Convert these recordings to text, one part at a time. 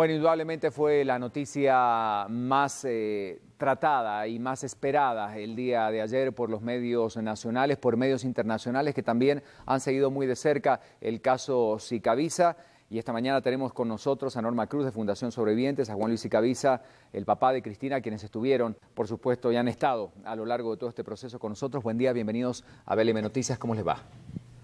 Bueno, indudablemente fue la noticia más eh, tratada y más esperada el día de ayer por los medios nacionales, por medios internacionales que también han seguido muy de cerca el caso sicabiza Y esta mañana tenemos con nosotros a Norma Cruz de Fundación Sobrevivientes, a Juan Luis Icabiza, el papá de Cristina, quienes estuvieron, por supuesto, y han estado a lo largo de todo este proceso con nosotros. Buen día, bienvenidos a BLM Noticias, ¿cómo les va?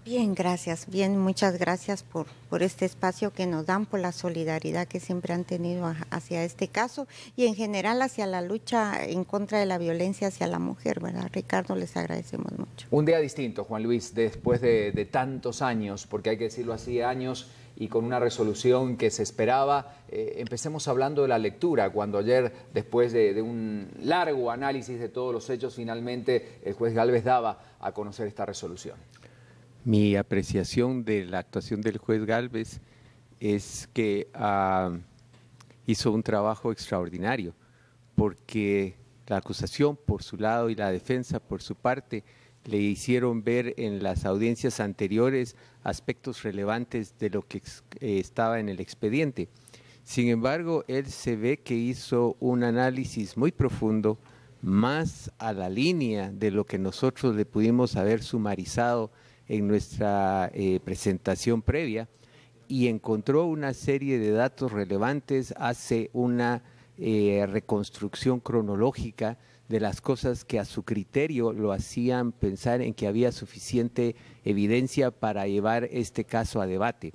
Bien, gracias. Bien, muchas gracias por, por este espacio que nos dan, por la solidaridad que siempre han tenido hacia este caso y en general hacia la lucha en contra de la violencia hacia la mujer, ¿verdad? Ricardo, les agradecemos mucho. Un día distinto, Juan Luis, después de, tantos años, porque hay que decirlo así, años y con una resolución que se esperaba. Eh, empecemos hablando de la lectura, cuando ayer, después de, de, un largo análisis de todos los hechos, finalmente el juez Galvez daba a conocer esta resolución mi apreciación de la actuación del juez Galvez es que ah, hizo un trabajo extraordinario, porque la acusación por su lado y la defensa por su parte le hicieron ver en las audiencias anteriores aspectos relevantes de lo que eh, estaba en el expediente. Sin embargo, él se ve que hizo un análisis muy profundo, más a la línea de lo que nosotros le pudimos haber sumarizado en nuestra eh, presentación previa y encontró una serie de datos relevantes, hace una eh, reconstrucción cronológica de las cosas que a su criterio lo hacían pensar en que había suficiente evidencia para llevar este caso a debate.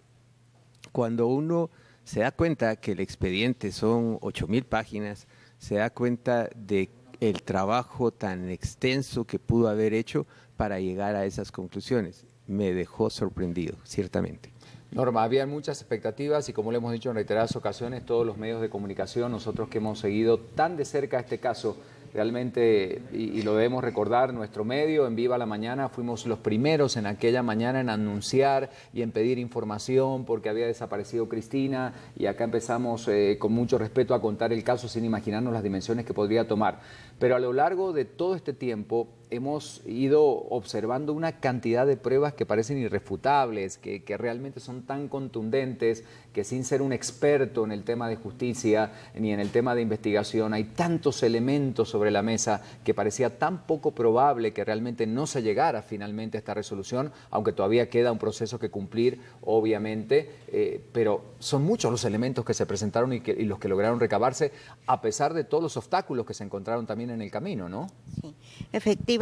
Cuando uno se da cuenta que el expediente son 8.000 páginas, se da cuenta de el trabajo tan extenso que pudo haber hecho para llegar a esas conclusiones. Me dejó sorprendido, ciertamente. Norma, había muchas expectativas y como le hemos dicho en reiteradas ocasiones, todos los medios de comunicación, nosotros que hemos seguido tan de cerca este caso, Realmente, y, lo debemos recordar, nuestro medio, en Viva la Mañana, fuimos los primeros en aquella mañana en anunciar y en pedir información porque había desaparecido Cristina y acá empezamos eh, con mucho respeto a contar el caso sin imaginarnos las dimensiones que podría tomar. Pero a lo largo de todo este tiempo, hemos ido observando una cantidad de pruebas que parecen irrefutables, que, realmente son tan contundentes, que sin ser un experto en el tema de justicia ni en el tema de investigación, hay tantos elementos sobre la mesa que parecía tan poco probable que realmente no se llegara finalmente a esta resolución, aunque todavía queda un proceso que cumplir, obviamente, eh, pero son muchos los elementos que se presentaron y, y los que lograron recabarse, a pesar de todos los obstáculos que se encontraron también en el camino, ¿no? Sí, efectivamente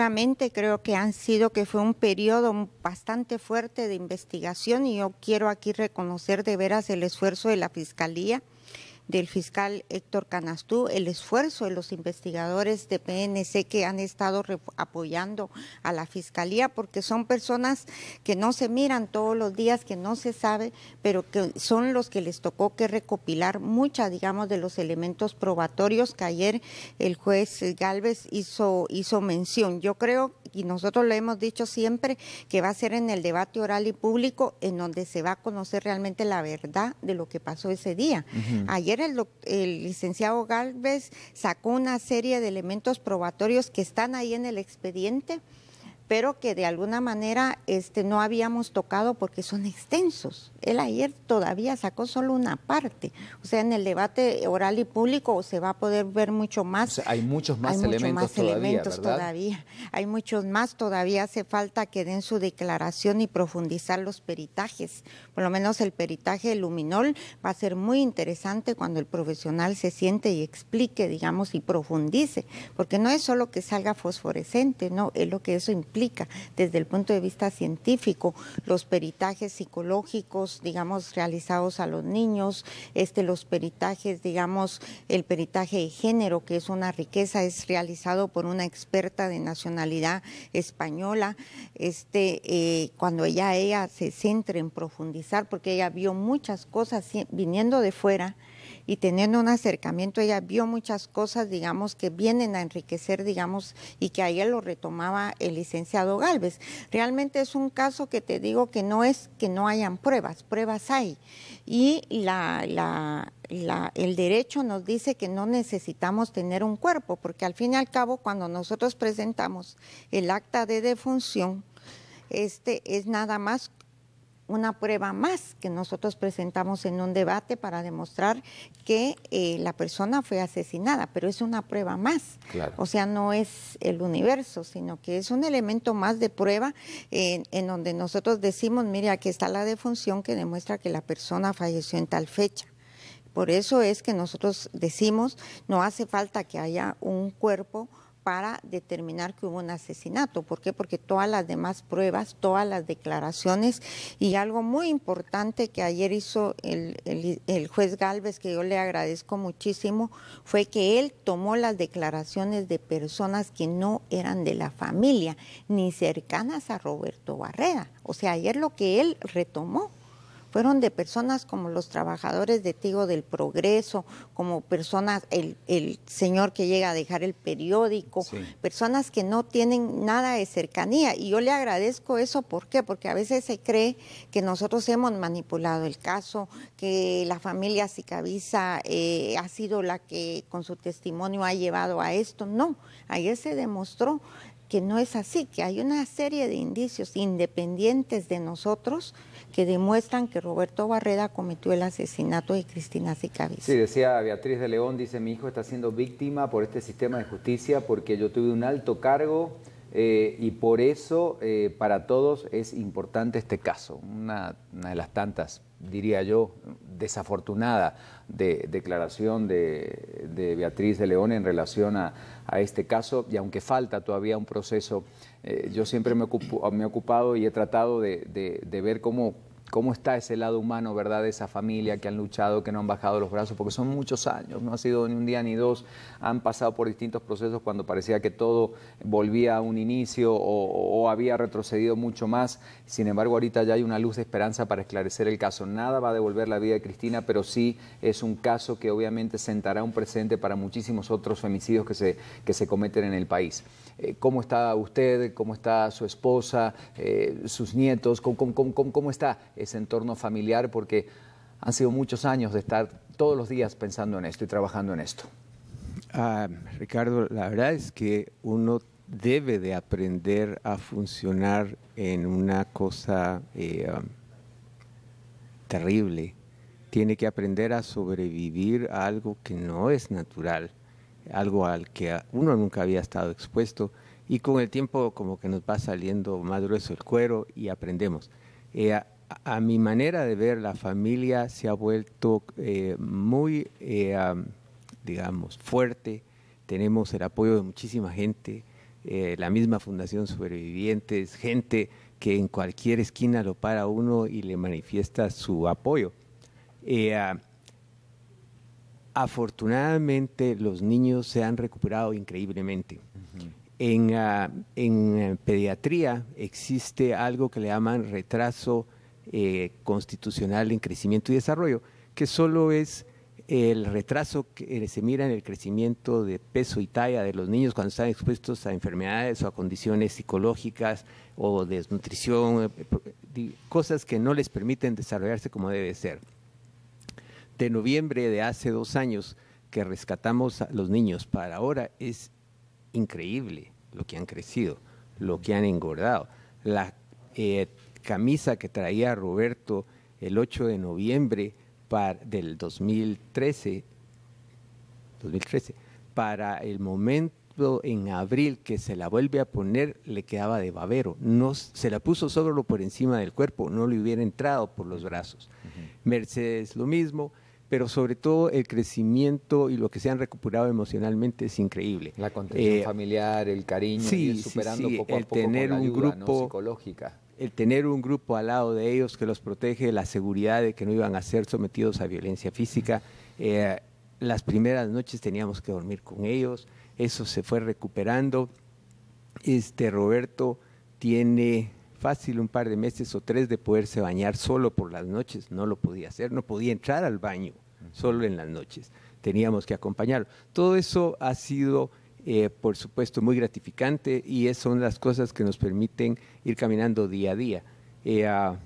creo que han sido que fue un periodo bastante fuerte de investigación y yo quiero aquí reconocer de veras el esfuerzo de la Fiscalía del fiscal Héctor Canastú, el esfuerzo de los investigadores de PNC que han estado apoyando a la fiscalía, porque son personas que no se miran todos los días, que no se sabe, pero que son los que les tocó que recopilar mucha, digamos, de los elementos probatorios que ayer el juez Galvez hizo, hizo mención. Yo creo y nosotros lo hemos dicho siempre, que va a ser en el debate oral y público en donde se va a conocer realmente la verdad de lo que pasó ese día. Ayer el, el, licenciado Galvez sacó una serie de elementos probatorios que están ahí en el expediente pero que de alguna manera este, no habíamos tocado porque son extensos. Él ayer todavía sacó solo una parte. O sea, en el debate oral y público se va a poder ver mucho más. hay muchos más hay elementos, más todavía, elementos todavía. Hay muchos más todavía. Hace falta que den su declaración y profundizar los peritajes. Por lo menos el peritaje luminol va a ser muy interesante cuando el profesional se siente y explique, digamos, y profundice. Porque no es solo que salga fosforescente, no, es lo que eso implica desde el punto de vista científico los peritajes psicológicos, digamos, realizados a los niños, este, los peritajes, digamos, el peritaje de género, que es una riqueza, es realizado por una experta de nacionalidad española, este, eh, cuando ella, ella se centra en profundizar, porque ella vio muchas cosas viniendo de fuera y teniendo un acercamiento, ella vio muchas cosas, digamos, que vienen a enriquecer, digamos, y que ayer lo retomaba el licenciado Galvez. Realmente es un caso que te digo que no es que no hayan pruebas, pruebas hay. Y la, la, el derecho nos dice que no necesitamos tener un cuerpo, porque al fin y al cabo, cuando nosotros presentamos el acta de defunción, este es nada más una prueba más que nosotros presentamos en un debate para demostrar que eh, la persona fue asesinada, pero es una prueba más. O sea, no es el universo, sino que es un elemento más de prueba en donde nosotros decimos, mire, aquí está la defunción que demuestra que la persona falleció en tal fecha. Por eso es que nosotros decimos, no hace falta que haya un cuerpo para determinar que hubo un asesinato. ¿Por qué? Porque todas las demás pruebas, todas las declaraciones y algo muy importante que ayer hizo el, juez Galvez, que yo le agradezco muchísimo, fue que él tomó las declaraciones de personas que no eran de la familia ni cercanas a Roberto Barrera. O sea, ayer lo que él retomó fueron de personas como los trabajadores de Tigo del Progreso, como personas, el, señor que llega a dejar el periódico, personas que no tienen nada de cercanía. Y yo le agradezco eso, ¿por qué? Porque a veces se cree que nosotros hemos manipulado el caso, que la familia Sicavisa eh, ha sido la que con su testimonio ha llevado a esto. No, ayer se demostró que no es así, que hay una serie de indicios independientes de nosotros que demuestran que Roberto Barrera cometió el asesinato de Cristina Sicavis. Sí, decía Beatriz de León, dice, mi hijo está siendo víctima por este sistema de justicia porque yo tuve un alto cargo eh, y por eso eh, para todos es importante este caso, una, de las tantas, diría yo, desafortunada de, declaración de, Beatriz de León en relación a este caso y aunque falta todavía un proceso eh, yo siempre me, me, he ocupado y he tratado de, de ver cómo cómo está ese lado humano, ¿verdad? De esa familia que han luchado, que no han bajado los brazos, porque son muchos años, no ha sido ni un día ni dos, han pasado por distintos procesos cuando parecía que todo volvía a un inicio o, había retrocedido mucho más. Sin embargo, ahorita ya hay una luz de esperanza para esclarecer el caso. Nada va a devolver la vida de Cristina, pero sí es un caso que obviamente sentará un presente para muchísimos otros femicidios que se, que se cometen en el país. Eh, ¿Cómo está usted? ¿Cómo está su esposa? Eh, ¿Sus nietos? cómo está? ese entorno familiar porque han sido muchos años de estar todos los días pensando en esto y trabajando en esto. Ah, Ricardo, la verdad es que uno debe de aprender a funcionar en una cosa eh, terrible. Tiene que aprender a sobrevivir a algo que no es natural, algo al que uno nunca había estado expuesto y con el tiempo como que nos va saliendo más grueso el cuero y aprendemos. Eh, a mi manera de ver, la familia se ha vuelto eh, muy, eh, digamos, fuerte. Tenemos el apoyo de muchísima gente, eh, la misma Fundación Sobrevivientes, gente que en cualquier esquina lo para uno y le manifiesta su apoyo. afortunadamente, los niños se han recuperado increíblemente. en ah, pediatría existe algo que le llaman retraso eh, constitucional en crecimiento y desarrollo, que solo es el retraso que eh, se mira en el crecimiento de peso y talla de los niños cuando están expuestos a enfermedades o a condiciones psicológicas o desnutrición, eh, cosas que no les permiten desarrollarse como debe ser. De noviembre de hace dos años que rescatamos a los niños para ahora es increíble lo que han crecido, lo que han engordado. La camisa que traía Roberto el 8 de noviembre para, del 2013, 2013, para el momento en abril que se la vuelve a poner, le quedaba de babero. No, se la puso solo por encima del cuerpo, no le hubiera entrado por los brazos. Mercedes lo mismo, pero sobre todo el crecimiento y lo que se han recuperado emocionalmente es increíble. La contención eh, familiar, el cariño, superando poco a poco tener con ayuda, un grupo psicológica el tener un grupo al lado de ellos que los protege, la seguridad de que no iban a ser sometidos a violencia física. Eh, las primeras noches teníamos que dormir con ellos, eso se fue recuperando. Este Roberto tiene fácil un par de meses o tres de poderse bañar solo por las noches, no lo podía hacer, no podía entrar al baño solo en las noches, teníamos que acompañarlo. Todo eso ha sido eh, por supuesto, muy gratificante y son las cosas que nos permiten ir caminando día a día. Eh, ha,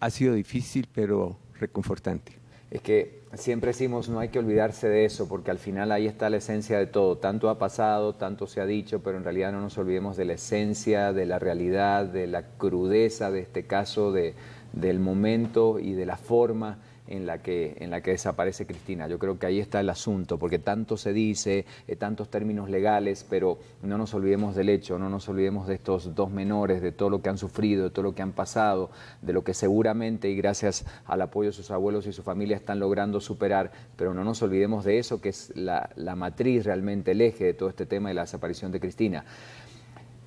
ha sido difícil, pero reconfortante. Es que siempre decimos, no hay que olvidarse de eso, porque al final ahí está la esencia de todo. Tanto ha pasado, tanto se ha dicho, pero en realidad no nos olvidemos de la esencia, de la realidad, de la crudeza de este caso, de, del momento y de la forma en la que, en la que desaparece Cristina. Yo creo que ahí está el asunto, porque tanto se dice, eh, tantos términos legales, pero no nos olvidemos del hecho, no nos olvidemos de estos dos menores, de todo lo que han sufrido, de todo lo que han pasado, de lo que seguramente y gracias al apoyo de sus abuelos y su familia están logrando superar, pero no nos olvidemos de eso, que es la, la matriz realmente, el eje de todo este tema de la desaparición de Cristina.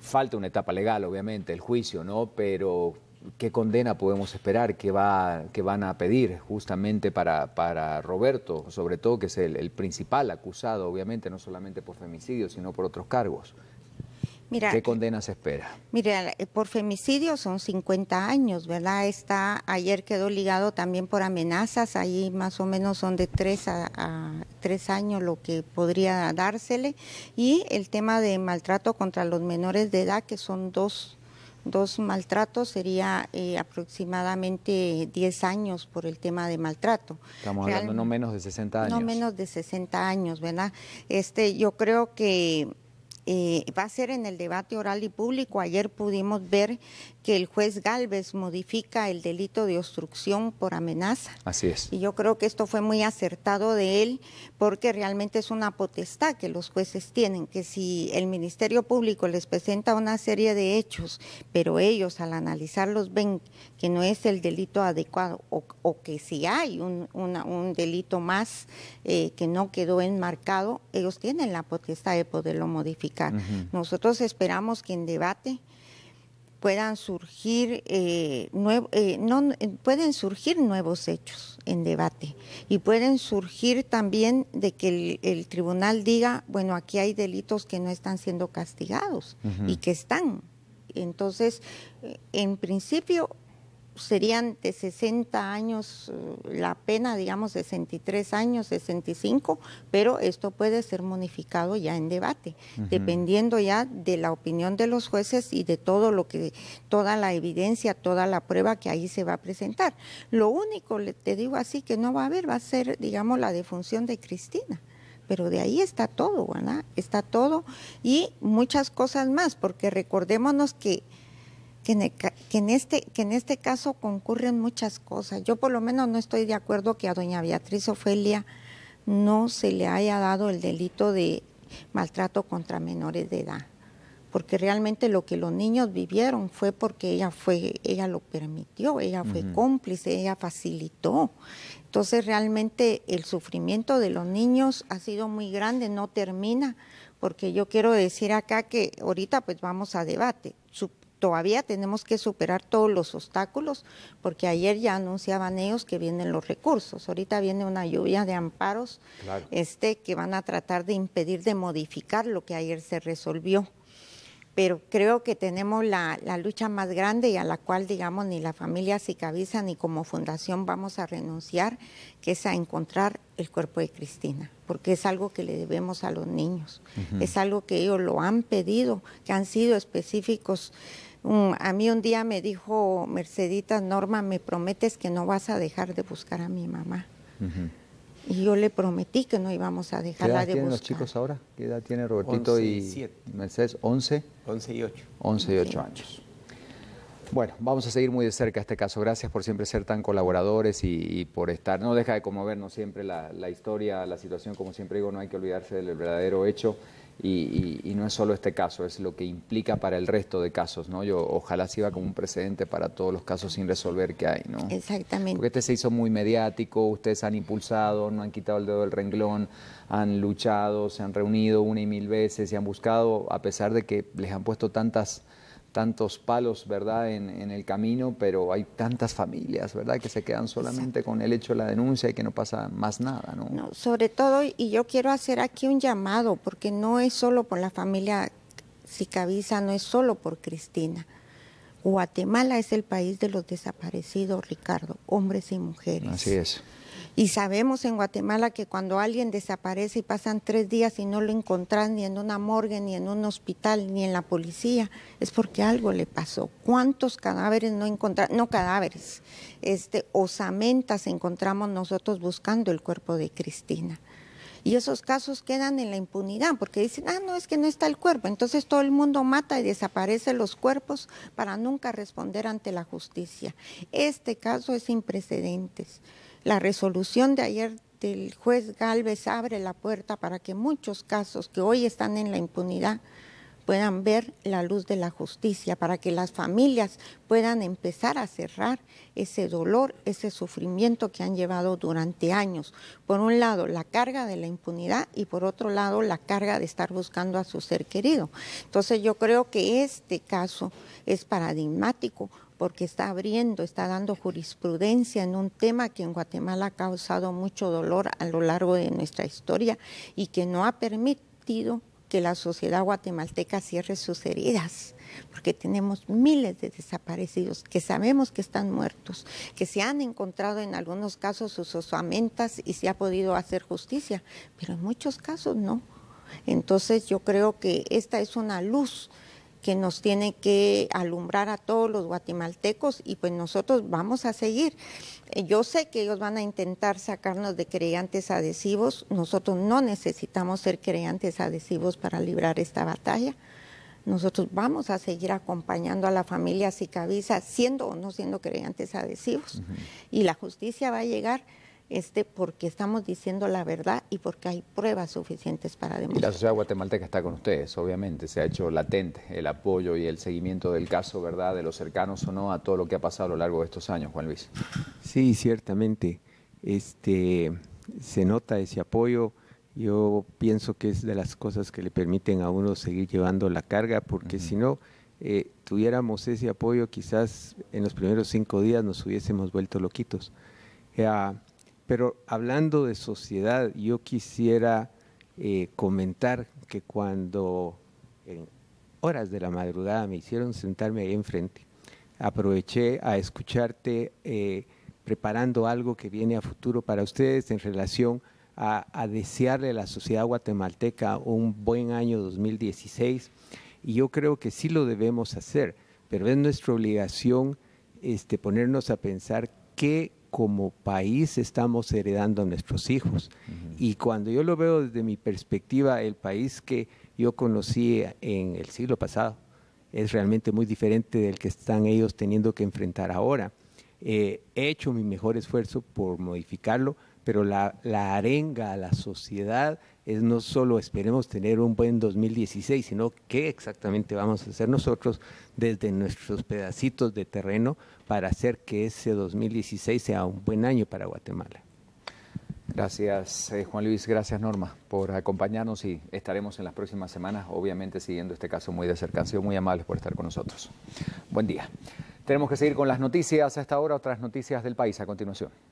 Falta una etapa legal, obviamente, el juicio, ¿no? Pero qué condena podemos esperar, qué, va, qué van a pedir justamente para, para Roberto, sobre todo que es el, principal acusado, obviamente, no solamente por femicidio, sino por otros cargos. ¿Qué condena se espera? Mira, eh, por femicidio son 50 años, ¿verdad? Está, ayer quedó ligado también por amenazas, ahí más o menos son de 3 a, a 3 años lo que podría dársele. Y el tema de maltrato contra los menores de edad, que son dos Dos maltratos sería eh, aproximadamente 10 años por el tema de maltrato. Estamos hablando no menos de 60 años. No menos de 60 años, ¿verdad? Este, yo creo que eh, va a ser en el debate oral y público. Ayer pudimos ver que el juez Galvez modifica el delito de obstrucción por amenaza. Así es. Y yo creo que esto fue muy acertado de él porque realmente es una potestad que los jueces tienen, que si el Ministerio Público les presenta una serie de hechos, pero ellos al analizarlos ven que no es el delito adecuado o, que si hay un, delito más eh, que no quedó enmarcado, ellos tienen la potestad de poderlo modificar. Nosotros esperamos que en debate puedan surgir eh, eh, no, pueden surgir nuevos hechos en debate y pueden surgir también de que el, tribunal diga bueno aquí hay delitos que no están siendo castigados y que están entonces eh, en principio serían de 60 años eh, la pena, digamos 63 años, 65, pero esto puede ser modificado ya en debate, dependiendo ya de la opinión de los jueces y de todo lo que, toda la evidencia, toda la prueba que ahí se va a presentar. Lo único, te digo así, que no va a haber va a ser, digamos, la defunción de Cristina pero de ahí está todo, ¿verdad? Está todo y muchas cosas más, porque recordémonos que que, en este, que en este caso concurren muchas cosas. Yo por lo menos no estoy de acuerdo que a doña Beatriz Ofelia no se le haya dado el delito de maltrato contra menores de edad, porque realmente lo que los niños vivieron fue porque ella fue, ella lo permitió, ella fue cómplice, ella facilitó. Entonces realmente el sufrimiento de los niños ha sido muy grande, no termina, porque yo quiero decir acá que ahorita pues vamos a debate todavía tenemos que superar todos los obstáculos, porque ayer ya anunciaban ellos que vienen los recursos. Ahorita viene una lluvia de amparos este, que van a tratar de impedir, de modificar lo que ayer se resolvió. Pero creo que tenemos la, lucha más grande y a la cual, digamos, ni la familia Sicavisa ni como fundación vamos a renunciar, que es a encontrar el cuerpo de Cristina, porque es algo que le debemos a los niños, es algo que ellos lo han pedido, que han sido específicos a mí un día me dijo Mercedita, Norma, me prometes que no vas a dejar de buscar a mi mamá. Y yo le prometí que no íbamos a dejarla de buscar. ¿Qué edad los chicos ahora? ¿Qué edad tiene Robertito y, siete. Mercedes? ¿11? 11 y 8. 11 y 8 años. Bueno, vamos a seguir muy de cerca este caso. Gracias por siempre ser tan colaboradores y, por estar. No deja de conmovernos siempre la, la, historia, la situación. Como siempre digo, no hay que olvidarse del verdadero hecho. Y, no es solo este caso, es lo que implica para el resto de casos, ¿no? Yo ojalá sirva como un precedente para todos los casos sin resolver que hay, ¿no? Exactamente. Porque este se hizo muy mediático, ustedes han impulsado, no han quitado el dedo del renglón, han luchado, se han reunido una y mil veces y han buscado, a pesar de que les han puesto tantas tantos palos, ¿verdad?, en, el camino, pero hay tantas familias, ¿verdad?, que se quedan solamente con el hecho de la denuncia y que no pasa más nada, ¿no? Sobre todo, y yo quiero hacer aquí un llamado, porque no es solo por la familia Sicavisa, no es solo por Cristina. Guatemala es el país de los desaparecidos, Ricardo, hombres y mujeres. Así es. Y sabemos en Guatemala que cuando alguien desaparece y pasan tres días y no lo encontrás ni en una morgue, ni en un hospital, ni en la policía, es porque algo le pasó. ¿Cuántos cadáveres no encontramos? No cadáveres, este, osamentas encontramos nosotros buscando el cuerpo de Cristina. Y esos casos quedan en la impunidad, porque dicen, ah, no, es que no está el cuerpo. Entonces todo el mundo mata y desaparece los cuerpos para nunca responder ante la justicia. Este caso es sin precedentes. La resolución de ayer del juez Galvez abre la puerta para que muchos casos que hoy están en la impunidad puedan ver la luz de la justicia, para que las familias puedan empezar a cerrar ese dolor, ese sufrimiento que han llevado durante años. Por un lado, la carga de la impunidad y por otro lado, la carga de estar buscando a su ser querido. Entonces yo creo que este caso es paradigmático porque está abriendo, está dando jurisprudencia en un tema que en Guatemala ha causado mucho dolor a lo largo de nuestra historia y que no ha permitido que la sociedad guatemalteca cierre sus heridas, porque tenemos miles de desaparecidos que sabemos que están muertos, que se han encontrado en algunos casos sus osamentas y se ha podido hacer justicia, pero en muchos casos no. Entonces yo creo que esta es una luz que nos tiene que alumbrar a todos los guatemaltecos y pues nosotros vamos a seguir. Eh, yo sé que ellos van a intentar sacarnos de creyentes adhesivos, nosotros no necesitamos ser creyentes adhesivos para librar esta batalla. Nosotros vamos a seguir acompañando a la familia Sicavisa, siendo o no siendo creyentes adhesivos, y la justicia va a llegar este, porque estamos diciendo la verdad y porque hay pruebas suficientes para demostrar Y la sociedad guatemalteca está con ustedes, obviamente. Se ha hecho latente el apoyo y el seguimiento del caso, ¿verdad? De los cercanos o no a todo lo que ha pasado a lo largo de estos años, Juan Luis. Sí, ciertamente. Este, se nota ese apoyo. Yo pienso que es de las cosas que le permiten a uno seguir llevando la carga, porque si no, eh, tuviéramos ese apoyo, quizás en los primeros cinco días nos hubiésemos vuelto loquitos. Ya... Pero hablando de sociedad, yo quisiera eh, comentar que cuando en horas de la madrugada me hicieron sentarme ahí enfrente, aproveché a escucharte eh, preparando algo que viene a futuro para ustedes en relación a, desearle a la sociedad guatemalteca un buen año 2016 y yo creo que sí lo debemos hacer, pero es nuestra obligación este, ponernos a pensar qué como país estamos heredando a nuestros hijos. Y cuando yo lo veo desde mi perspectiva, el país que yo conocí en el siglo pasado es realmente muy diferente del que están ellos teniendo que enfrentar ahora he hecho mi mejor esfuerzo por modificarlo, pero la, arenga a la sociedad es no solo esperemos tener un buen 2016, sino qué exactamente vamos a hacer nosotros desde nuestros pedacitos de terreno para hacer que ese 2016 sea un buen año para Guatemala. Gracias eh, Juan Luis, gracias Norma por acompañarnos y estaremos en las próximas semanas obviamente siguiendo este caso muy de cerca. Han muy amables por estar con nosotros. Buen día. Tenemos que seguir con las noticias. Hasta ahora otras noticias del país a continuación.